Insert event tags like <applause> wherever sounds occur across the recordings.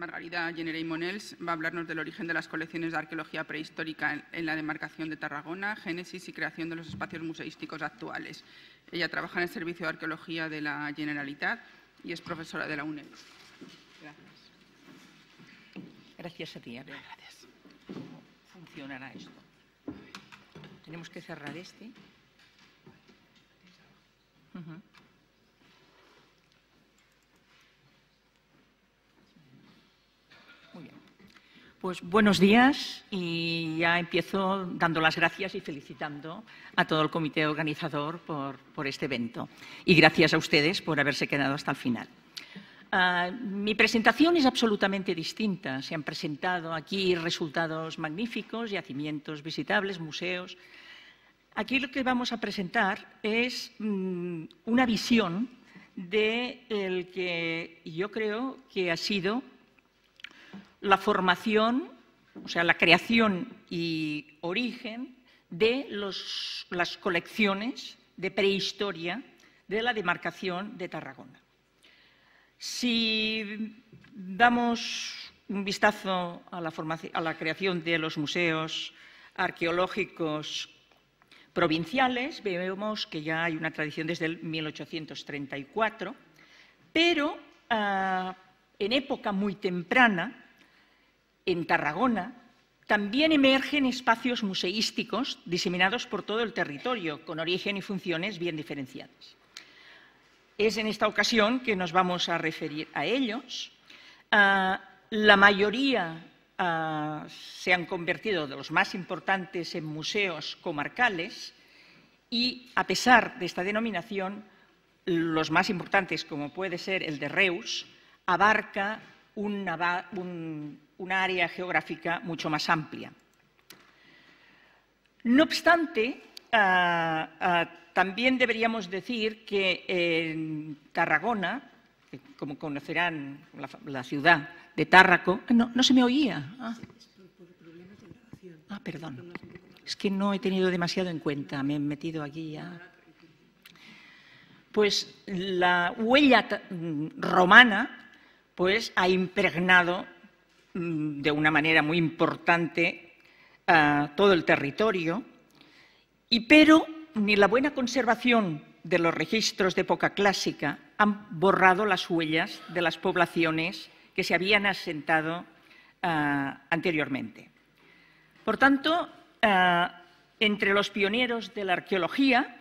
Margarida Generey Monels va a hablarnos del origen de las colecciones de arqueología prehistórica en, la demarcación de Tarragona, génesis y creación de los espacios museísticos actuales. Ella trabaja en el Servicio de Arqueología de la Generalitat y es profesora de la UNED. Gracias. Gracias a ti, Gracias. ¿Cómo funcionará esto? Tenemos que cerrar este. Pues buenos días y ya empiezo dando las gracias y felicitando a todo el comité organizador por, este evento. Y gracias a ustedes por haberse quedado hasta el final. Ah, mi presentación es absolutamente distinta. Se han presentado aquí resultados magníficos, yacimientos visitables, museos. Aquí lo que vamos a presentar es mm, una visión de el que yo creo que ha sido la formación, o sea, la creación y origen de las colecciones de prehistoria de la demarcación de Tarragona. Si damos un vistazo a la, creación de los museos arqueológicos provinciales, vemos que ya hay una tradición desde el 1834, pero ah, en época muy temprana, en Tarragona, también emergen espacios museísticos diseminados por todo el territorio, con origen y funciones bien diferenciadas. Es en esta ocasión que nos vamos a referir a ellos. Ah, la mayoría ah, se han convertido de los más importantes en museos comarcales y, a pesar de esta denominación, los más importantes, como puede ser el de Reus, abarca una, un, área geográfica mucho más amplia. No obstante, ah, ah, también deberíamos decir que en Tarragona, como conocerán la, ciudad de Tárraco, ah, no, se me oía. Ah. perdón. Es que no he tenido demasiado en cuenta, me he metido aquí ya. Pues la huella romana pues ha impregnado mm, de una manera muy importante todo el territorio, y pero ni la buena conservación de los registros de época clásica han borrado las huellas de las poblaciones que se habían asentado ah, anteriormente. Por tanto, ah, entre los pioneros de la arqueología,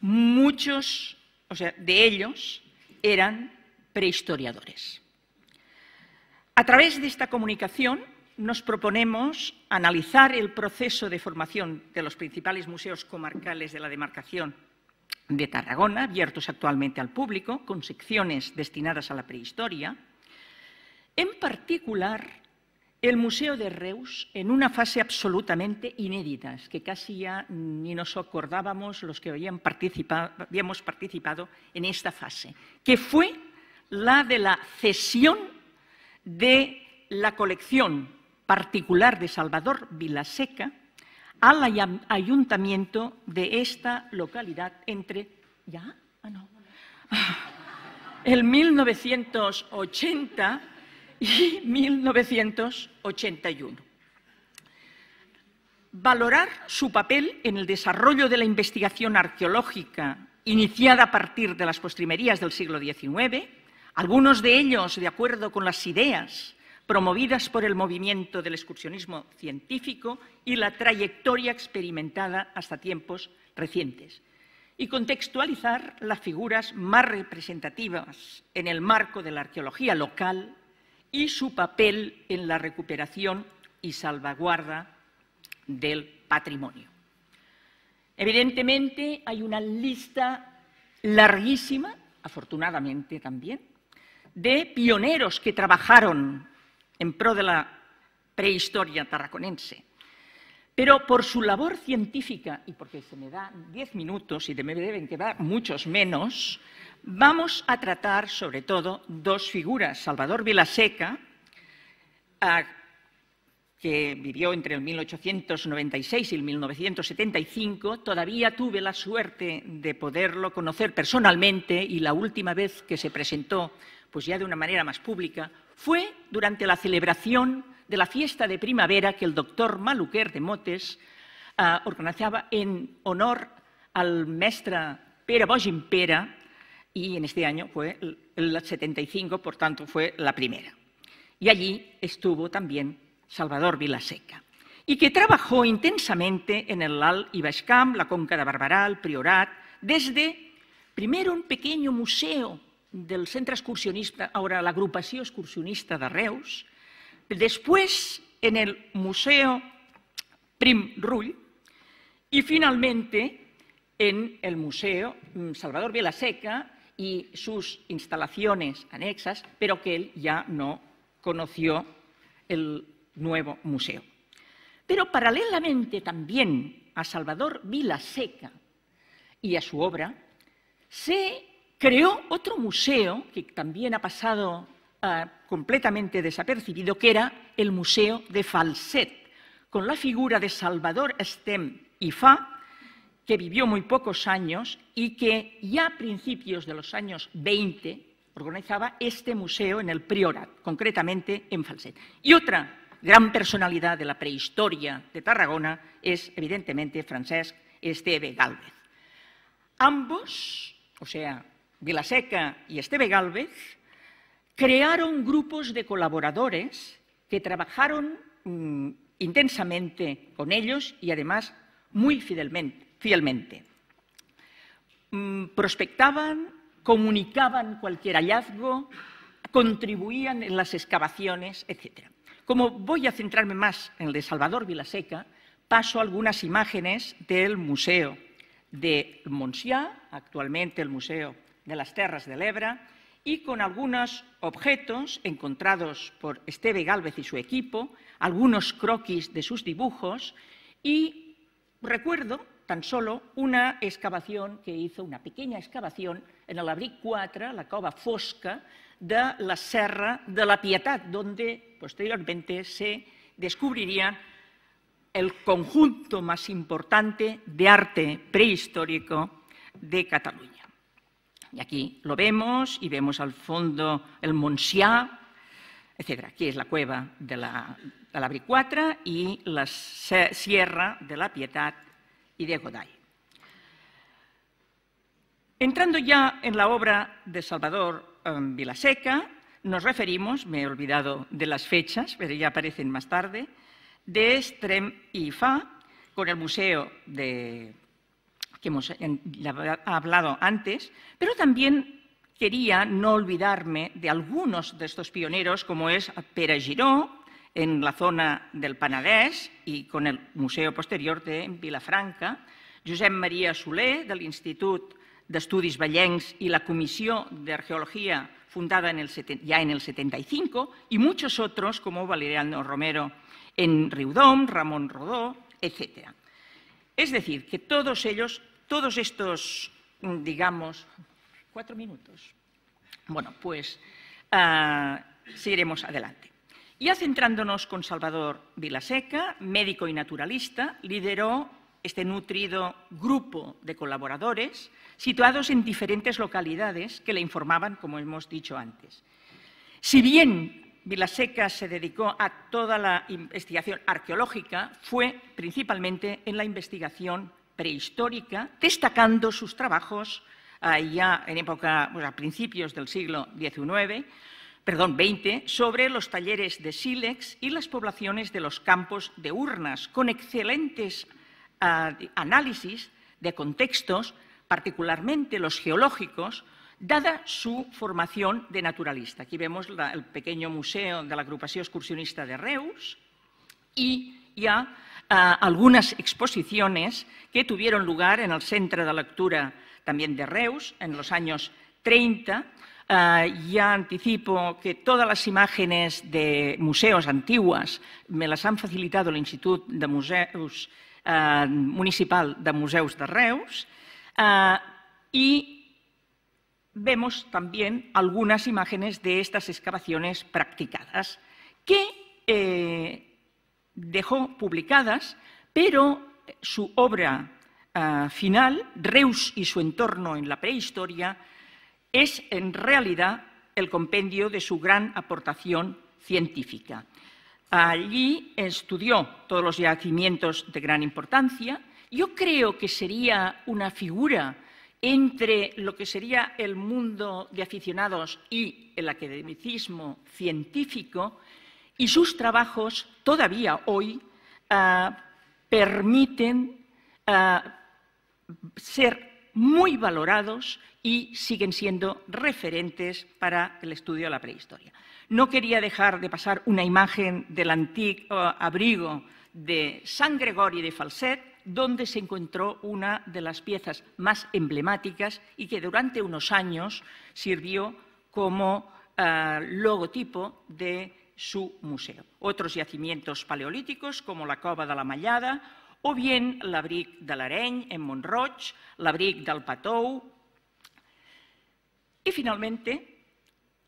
muchos de ellos eran prehistoriadores. A través de esta comunicación nos proponemos analizar el proceso de formación de los principales museos comarcales de la demarcación de Tarragona, abiertos actualmente al público, con secciones destinadas a la prehistoria. En particular, el Museo de Reus, en una fase absolutamente inédita, que casi ya ni nos acordábamos los que habíamos participado en esta fase, que fue la de la cesión de la colección particular de Salvador Vilaseca al ayuntamiento de esta localidad entre... ¿Ya? Ah, <laughs> el 1980 y 1981. Valorar su papel en el desarrollo de la investigación arqueológica iniciada a partir de las postrimerías del siglo XIX algunos de ellos, de acuerdo con las ideas promovidas por el movimiento del excursionismo científico y la trayectoria experimentada hasta tiempos recientes, y contextualizar las figuras más representativas en el marco de la arqueología local y su papel en la recuperación y salvaguarda del patrimonio. Evidentemente hay una lista larguísima, afortunadamente también, de pioneros que trabajaron en pro de la prehistoria tarraconense. Pero por su labor científica, y porque se me dan diez minutos y me deben quedar muchos menos, vamos a tratar sobre todo dos figuras. Salvador Vilaseca, que vivió entre el 1896 y el 1975, todavía tuve la suerte de poderlo conocer personalmente y la última vez que se presentó pues ya de una manera más pública, fue durante la celebración de la fiesta de primavera que el doctor Maluquer de Motes eh, organizaba en honor al mestre Pere Bosch Impera, y en este año fue el 75, por tanto fue la primera. Y allí estuvo también Salvador Vilaseca, y que trabajó intensamente en el Lal y la Conca de Priorat, desde primero un pequeño museo del Centro Excursionista, ahora la Agrupación excursionista de Reus, después en el Museo Prim Rull y finalmente en el Museo mm, Salvador Vilaseca y sus instalaciones anexas, pero que él ya no conoció el nuevo museo. Pero paralelamente también a Salvador Vilaseca y a su obra, se creó otro museo que también ha pasado ah, completamente desapercibido, que era el Museo de Falset, con la figura de Salvador Estem y Fa, que vivió muy pocos años y que ya a principios de los años 20 organizaba este museo en el Priorat, concretamente en Falset. Y otra gran personalidad de la prehistoria de Tarragona es, evidentemente, Francesc Esteve Galvez. Ambos, o sea, Vilaseca y Esteve Galvez, crearon grupos de colaboradores que trabajaron mm, intensamente con ellos y además muy fielmente. Mm, prospectaban, comunicaban cualquier hallazgo, contribuían en las excavaciones, etc. Como voy a centrarme más en el de Salvador Vilaseca, paso algunas imágenes del museo de Monsiá, actualmente el Museo de las Terras del Lebra, y con algunos objetos encontrados por Esteve Gálvez y su equipo, algunos croquis de sus dibujos y recuerdo tan solo una excavación que hizo, una pequeña excavación en el abric 4, la cova fosca de la Serra de la Pietad, donde posteriormente se descubriría el conjunto más importante de arte prehistórico de Cataluña. Y aquí lo vemos y vemos al fondo el Monsiá, etcétera, Aquí es la cueva de la, de Bricuatra y la Sierra de la Pietad y de Godai. Entrando ya en la obra de Salvador em, Vilaseca, nos referimos, me he olvidado de las fechas, pero ya aparecen más tarde, de Strem y Fa, con el Museo de que hemos hablado antes, pero también quería no olvidarme de algunos de estos pioneros, como es Pere Giró, en la zona del Penedès i con el Museu Posterior de Vilafranca, Josep Maria Soler, de l'Institut d'Estudis Vallencs i la Comissió d'Arqueologia, fundada en el, ya en el 75, y muchos otros, como Valeriano Romero en Riudom, Ramón Rodó, etc. Es decir, que todos ellos todos estos, mm, digamos, cuatro minutos. Bueno, pues ah, seguiremos adelante. Ya centrándonos con Salvador Vilaseca, médico y naturalista, lideró este nutrido grupo de colaboradores situados en diferentes localidades que le informaban, como hemos dicho antes. Si bien Vilaseca se dedicó a toda la investigación arqueológica, fue principalmente en la investigación prehistórica, destacando sus trabajos ya en época, a principios del siglo XIX, perdón, XX, sobre los talleres de sílex y las poblaciones de los campos de urnas, con excelentes ah, análisis de contextos, particularmente los geológicos, dada su formación de naturalista. Aquí vemos el pequeño museo de la agrupación excursionista de Reus y ya algunas exposiciones que tuvieron lugar en el Centro de Lectura también de Reus en los años 30. Ah, ya anticipo que todas las imágenes de museos antiguas me las han facilitado el Instituto de ah, Municipal de Museos de Reus ah, y vemos también algunas imágenes de estas excavaciones practicadas que eh, dejó publicadas, pero su obra ah, final, Reus y su entorno en la prehistoria, es en realidad el compendio de su gran aportación científica. Allí estudió todos los yacimientos de gran importancia. Yo creo que sería una figura entre lo que sería el mundo de aficionados y el academicismo científico y sus trabajos todavía hoy ah, permiten ah, ser muy valorados y siguen siendo referentes para el estudio de la prehistoria. No quería dejar de pasar una imagen del antiguo abrigo de San Gregorio de Falset, donde se encontró una de las piezas más emblemáticas y que durante unos años sirvió como ah, logotipo de su museo. Otros yacimientos paleolíticos, como la Cova de la Mallada, o bien l'abric de l'Areny, en la l'abric del Patou. Y finalmente,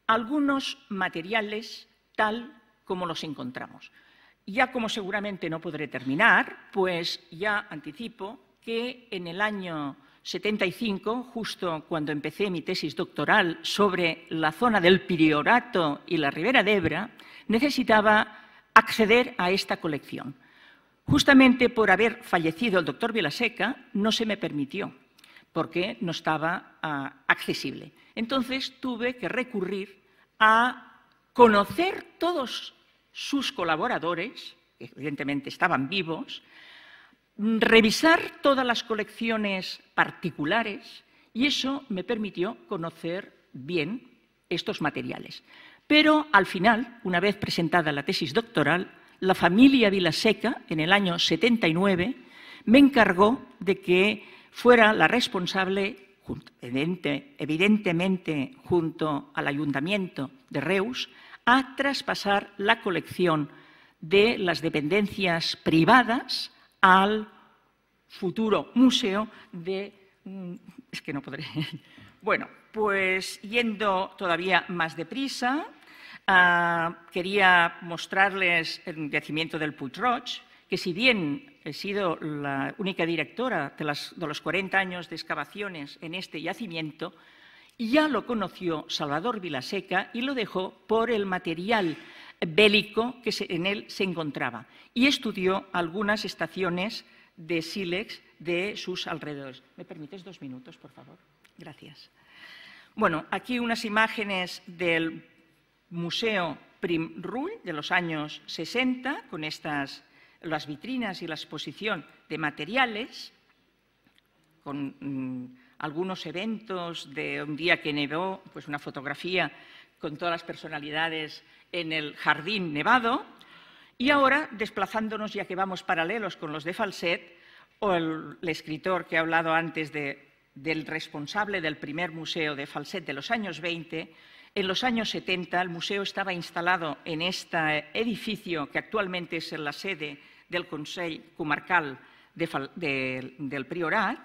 algunos materiales tal como los encontramos. Ya como seguramente no podré terminar, pues ya anticipo que en el año 75, justo cuando empecé mi tesis doctoral sobre la zona del Priorato y la Ribera de Ebra, necesitaba acceder a esta colección. Justamente por haber fallecido el doctor Vilaseca, no se me permitió, porque no estaba ah, accesible. Entonces tuve que recurrir a conocer todos sus colaboradores, que evidentemente estaban vivos, revisar todas las colecciones particulares y eso me permitió conocer bien estos materiales. Pero al final, una vez presentada la tesis doctoral, la familia Vilaseca, en el año 79, me encargó de que fuera la responsable, evidentemente junto al ayuntamiento de Reus, a traspasar la colección de las dependencias privadas al futuro museo de... Mm, es que no podré. <laughs> Bueno, pues yendo todavía más deprisa, ah, quería mostrarles el yacimiento del Putroch, que si bien he sido la única directora de, de los 40 años de excavaciones en este yacimiento, ya lo conoció Salvador Vilaseca y lo dejó por el material bélico que en él se encontraba y estudió algunas estaciones de sílex de sus alrededores. ¿Me permites dos minutos, por favor? Gracias. Bueno, aquí unas imágenes del Museo Prim de los años 60, con estas, las vitrinas y la exposición de materiales, con mm, algunos eventos de un día que nevó, pues una fotografía con todas las personalidades en el jardín nevado, y ahora, desplazándonos ya que vamos paralelos con los de Falset, o el, escritor que ha hablado antes del responsable del primer museo de Falset de los años 20, en los años 70 el museo estaba instalado en este edificio que actualmente es la sede del Consell Comarcal del Priorat,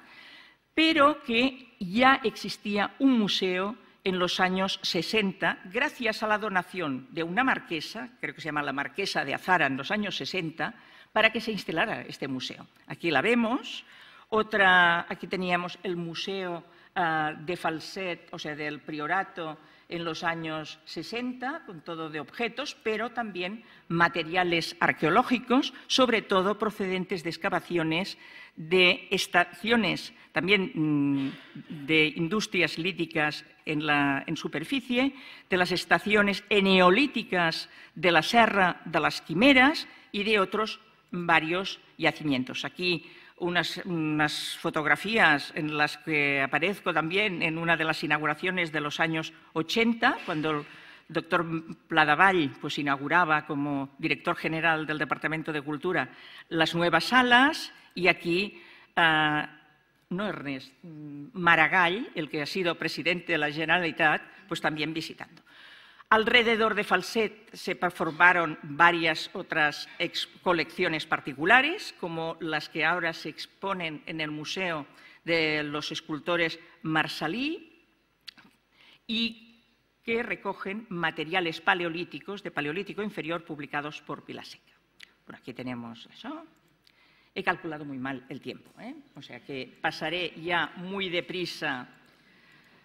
pero que ya existía un museo en los años 60, gracias a la donación de una marquesa, creo que se llama la marquesa de Azara en los años 60, para que se instalara este museo. Aquí la vemos, otra, aquí teníamos el museo ah, de Falset, o sea, del priorato en los años 60, con todo de objetos, pero también materiales arqueológicos, sobre todo procedentes de excavaciones de estaciones, también mm, de industrias líticas en, superficie, de las estaciones eneolíticas de la Serra de las Quimeras y de otros varios yacimientos. Aquí unas, fotografías en las que aparezco también en una de las inauguraciones de los años 80, cuando el doctor Pladavall pues, inauguraba como director general del Departamento de Cultura las nuevas salas y aquí, ah, no Ernest, mm, Maragall, el que ha sido presidente de la Generalitat, pues también visitando. Alrededor de Falset se performaron varias otras colecciones particulares, como las que ahora se exponen en el Museo de los Escultores Marsalí, y que recogen materiales paleolíticos de Paleolítico Inferior publicados por Pilaseca. Por aquí tenemos eso. He calculado muy mal el tiempo, ¿eh? o sea que pasaré ya muy deprisa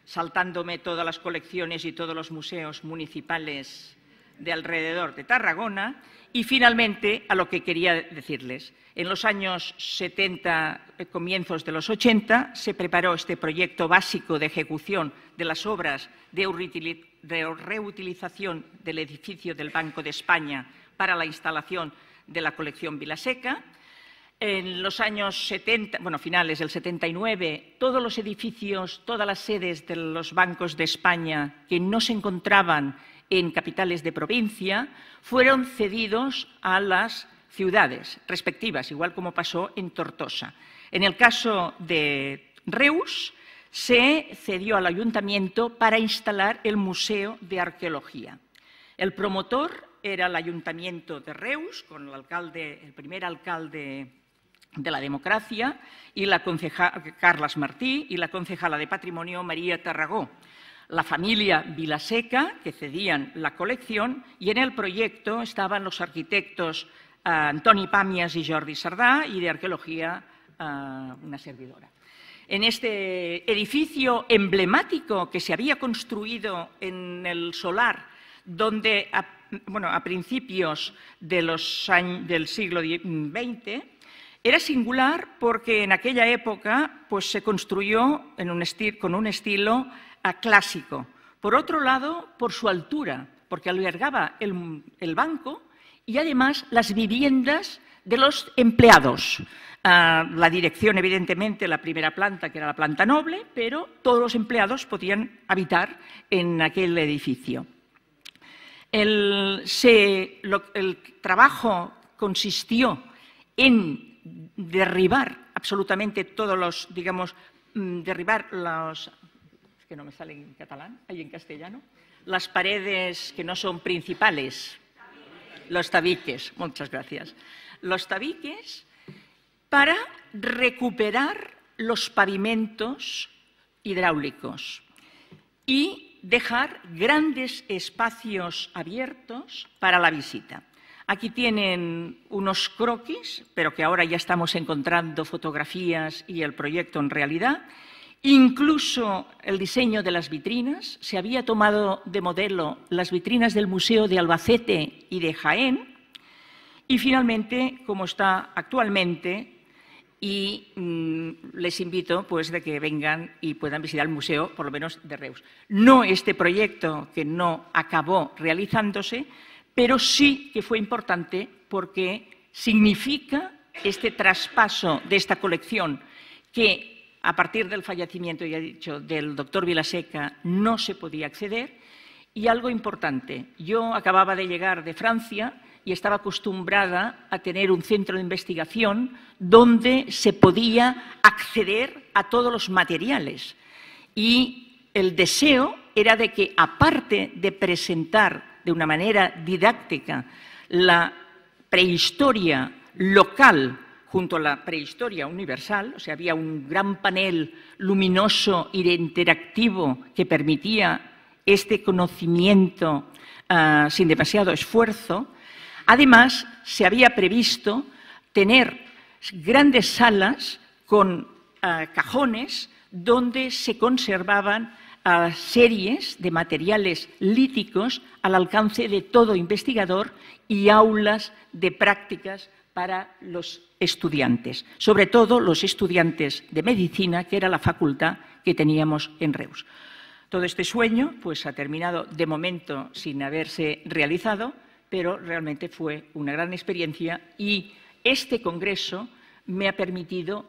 saltándome todas las colecciones y todos los museos municipales de alrededor de Tarragona. Y finalmente, a lo que quería decirles, en los años 70, eh, comienzos de los 80, se preparó este proyecto básico de ejecución de las obras de reutilización del edificio del Banco de España para la instalación de la colección Vilaseca en los años 70, bueno, finales del 79, todos los edificios, todas las sedes de los bancos de España que no se encontraban en capitales de provincia fueron cedidos a las ciudades respectivas, igual como pasó en Tortosa. En el caso de Reus, se cedió al ayuntamiento para instalar el Museo de Arqueología. El promotor era el ayuntamiento de Reus, con el, alcalde, el primer alcalde de la Democracia, y la concejala Carlas Martí y la concejala de Patrimonio María Tarragó, la familia Vilaseca, que cedían la colección, y en el proyecto estaban los arquitectos eh, Antoni Pamias y Jordi Sardá y de arqueología eh, una servidora. En este edificio emblemático que se había construido en el solar, donde a, bueno, a principios del siglo XX era singular porque en aquella época pues, se construyó con un estilo clásico. Por otro lado, por su altura, porque albergaba el, banco y además las viviendas de los empleados. Ah, la dirección, evidentemente, la primera planta, que era la planta noble, pero todos los empleados podían habitar en aquel edificio. el trabajo consistió en derribar absolutamente todos los, digamos, mm, derribar los, es que no me sale en catalán, hay en castellano, las paredes que no son principales, los tabiques, muchas gracias, los tabiques para recuperar los pavimentos hidráulicos y dejar grandes espacios abiertos para la visita. Aquí tienen unos croquis, pero que ahora ya estamos encontrando fotografías y el proyecto en realidad. Incluso el diseño de las vitrinas. Se había tomado de modelo las vitrinas del Museo de Albacete y de Jaén. Y finalmente, como está actualmente, y mm, les invito pues de que vengan y puedan visitar el museo, por lo menos de Reus. No este proyecto que no acabó realizándose, pero sí que fue importante porque significa este traspaso de esta colección que a partir del fallecimiento, ya he dicho, del doctor Vilaseca no se podía acceder. Y algo importante, yo acababa de llegar de Francia y estaba acostumbrada a tener un centro de investigación donde se podía acceder a todos los materiales. Y el deseo era de que, aparte de presentar de una manera didáctica la prehistoria local junto a la prehistoria universal, o sea, había un gran panel luminoso y interactivo que permitía este conocimiento ah, sin demasiado esfuerzo. Además, se había previsto tener grandes salas con ah, cajones donde se conservaban a series de materiales líticos al alcance de todo investigador y aulas de prácticas para los estudiantes, sobre todo los estudiantes de medicina, que era la facultad que teníamos en Reus. Todo este sueño pues, ha terminado de momento sin haberse realizado, pero realmente fue una gran experiencia y este congreso me ha permitido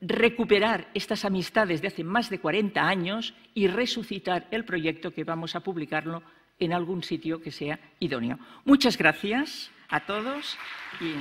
recuperar estas amistades de hace más de 40 años y resucitar el proyecto que vamos a publicarlo en algún sitio que sea idóneo. Muchas gracias a todos y